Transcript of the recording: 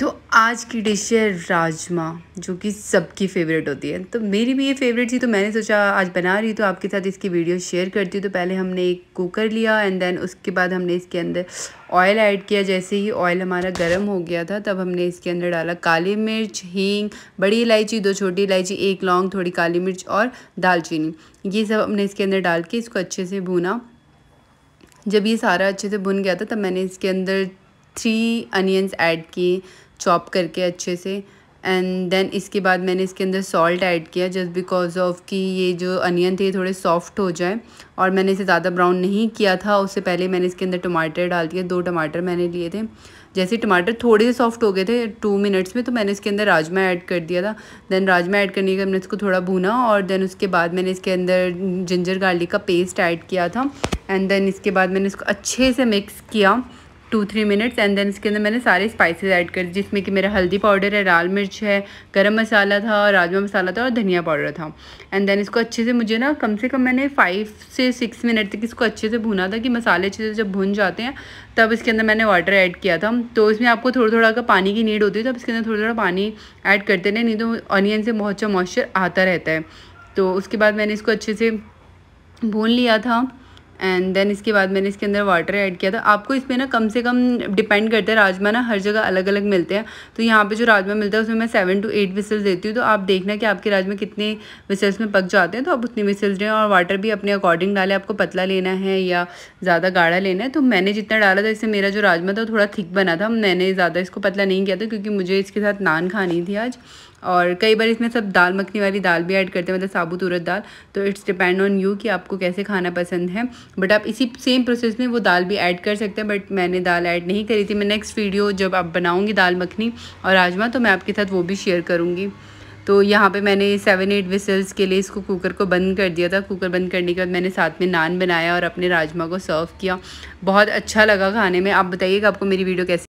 तो आज की डिश है राजमा जो कि सबकी फेवरेट होती है तो मेरी भी ये फेवरेट थी तो मैंने सोचा आज बना रही तो आपके साथ इसकी वीडियो शेयर करती हूँ तो पहले हमने एक कुकर लिया एंड देन उसके बाद हमने इसके अंदर ऑयल ऐड किया जैसे ही ऑयल हमारा गर्म हो गया था तब हमने इसके अंदर डाला काली मिर्च हींग बड़ी इलायची दो छोटी इलायची एक लौंग थोड़ी काली मिर्च और दालचीनी ये सब हमने इसके अंदर डाल के इसको अच्छे से भूना जब ये सारा अच्छे से भुन गया था तब मैंने इसके अंदर थ्री अनियंस ऐड किए चॉप करके अच्छे से एंड देन इसके बाद मैंने इसके अंदर सॉल्ट ऐड किया जस्ट बिकॉज ऑफ कि ये जो अनियन थे थोड़े सॉफ्ट हो जाए और मैंने इसे ज़्यादा ब्राउन नहीं किया था उससे पहले मैंने इसके अंदर टमाटर डाल दिए दो टमाटर मैंने लिए थे जैसे टमाटर थोड़े से सॉफ्ट हो गए थे टू मिनट्स में तो मैंने इसके अंदर राजमा ऐड कर दिया था देन राजमा ऐड करने के मैंने इसको थोड़ा भुना और देन उसके बाद मैंने इसके अंदर जिंजर गार्लिक का पेस्ट ऐड किया था एंड देन इसके बाद मैंने इसको अच्छे से मिक्स किया two three minutes and then इसके अंदर मैंने सारे स्पाइसेस ऐड कर जिसमें कि मेरा हल्दी पाउडर है लाल मिर्च है गरम मसाला था और राजमा मसाला था और धनिया पाउडर था एंड देन इसको अच्छे से मुझे ना कम से कम मैंने फाइव से सिक्स मिनट तक इसको अच्छे से भुना था कि मसाले अच्छे से जब भुन जाते हैं तब इसके अंदर मैंने वाटर ऐड किया था तो इसमें आपको थोड़ा थोड़ा का पानी की नीड होती है तब इसके अंदर थोड़ा थोड़ा पानी ऐड करते रहे नहीं तो ऑनियन से बहुत अच्छा मॉइस्चर आता रहता है तो उसके बाद मैंने इसको अच्छे से भून लिया था एंड देन इसके बाद मैंने इसके अंदर वाटर ऐड किया था आपको इसमें ना कम से कम डिपेंड करता है राजमा ना हर जगह अलग अलग मिलते हैं तो यहाँ पे जो राजमा मिलता है उसमें मैं सेवन टू एट विसल्स देती हूँ तो आप देखना कि आपके राजमा कितने विसल्स में पक जाते हैं तो आप उतनी विसल्स दें और वाटर भी अपने अकॉर्डिंग डालें आपको पतला लेना है या ज़्यादा गाढ़ा लेना है तो मैंने जितना डाला था इससे मेरा जो राजमा था थोड़ा थिक बना था मैंने ज़्यादा इसको पतला नहीं किया था क्योंकि मुझे इसके साथ नान खानी थी आज और कई बार इसमें सब दाल मखनी वाली दाल भी ऐड करते हैं मतलब साबुत उरद दाल तो इट्स डिपेंड ऑन यू कि आपको कैसे खाना पसंद है बट आप इसी सेम प्रोसेस में वो दाल भी ऐड कर सकते हैं बट मैंने दाल ऐड नहीं करी थी मैं नेक्स्ट वीडियो जब आप बनाऊँगी दाल मखनी और राजमा तो मैं आपके साथ वो भी शेयर करूँगी तो यहाँ पे मैंने सेवन एट विसल्स के लिए इसको कुकर को बंद कर दिया था कुकर बंद करने के बाद मैंने साथ में नान बनाया और अपने राजमा को सर्व किया बहुत अच्छा लगा खाने में आप बताइएगा आपको मेरी वीडियो कैसे